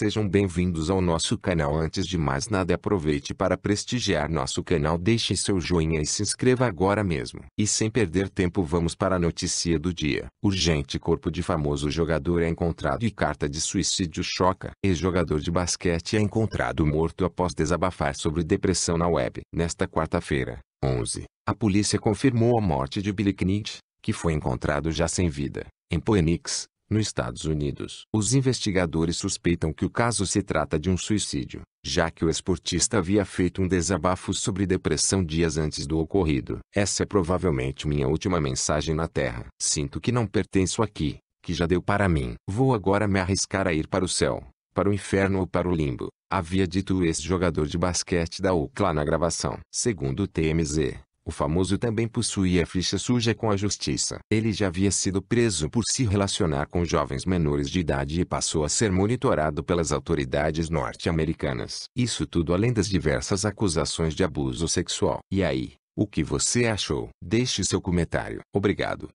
Sejam bem-vindos ao nosso canal. Antes de mais nada, aproveite para prestigiar nosso canal. Deixe seu joinha e se inscreva agora mesmo. E sem perder tempo, vamos para a notícia do dia. Urgente corpo de famoso jogador é encontrado e carta de suicídio choca. Ex-jogador de basquete é encontrado morto após desabafar sobre depressão na web. Nesta quarta-feira, 11, a polícia confirmou a morte de Billy Knight, que foi encontrado já sem vida, em Poenix, nos Estados Unidos, os investigadores suspeitam que o caso se trata de um suicídio, já que o esportista havia feito um desabafo sobre depressão dias antes do ocorrido. Essa é provavelmente minha última mensagem na Terra. Sinto que não pertenço aqui, que já deu para mim. Vou agora me arriscar a ir para o céu, para o inferno ou para o limbo, havia dito o ex-jogador de basquete da UCLA na gravação. Segundo o TMZ, o famoso também possuía ficha suja com a justiça. Ele já havia sido preso por se relacionar com jovens menores de idade e passou a ser monitorado pelas autoridades norte-americanas. Isso tudo além das diversas acusações de abuso sexual. E aí, o que você achou? Deixe seu comentário. Obrigado.